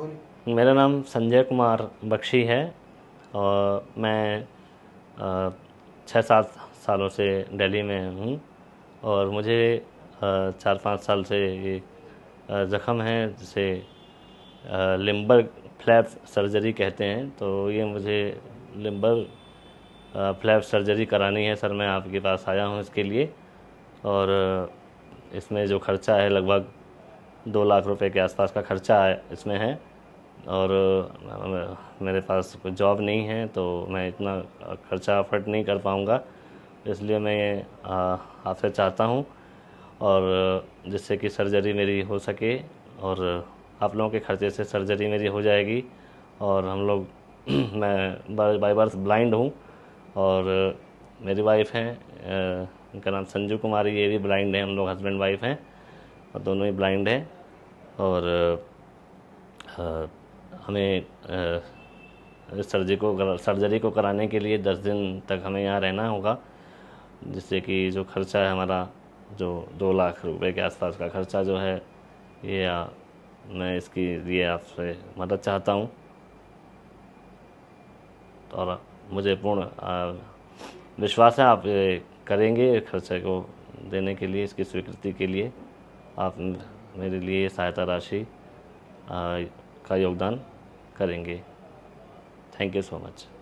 मेरा नाम संजय कुमार बख्शी है और मैं छः सात सालों से दिल्ली में हूँ और मुझे चार पाँच साल से ये ज़ख़म है जिसे लिम्बर फ्लैप सर्जरी कहते हैं तो ये मुझे लिम्बर फ्लैप सर्जरी करानी है सर मैं आपके पास आया हूँ इसके लिए और इसमें जो खर्चा है लगभग दो लाख रुपए के आसपास का खर्चा इसमें है और मेरे पास कोई जॉब नहीं है तो मैं इतना खर्चा अफर्ड नहीं कर पाऊँगा इसलिए मैं आपसे चाहता हूँ और जिससे कि सर्जरी मेरी हो सके और आप लोगों के खर्चे से सर्जरी मेरी हो जाएगी और हम लोग मैं बाई बर्थ ब्लाइंड हूँ और मेरी वाइफ है इनका नाम संजू कुमारी ये भी ब्लाइंड है हम लोग हस्बैंड वाइफ हैं और दोनों ही ब्लाइंड हैं और हमें सर्जरी को सर्जरी को कराने के लिए दस दिन तक हमें यहाँ रहना होगा जिससे कि जो खर्चा है हमारा जो दो लाख रुपए के आसपास का खर्चा जो है ये आ, मैं इसके लिए आपसे मदद चाहता हूँ और मुझे पूर्ण विश्वास है आप करेंगे खर्चे को देने के लिए इसकी स्वीकृति के लिए आप मेरे लिए सहायता राशि का योगदान करेंगे थैंक यू सो मच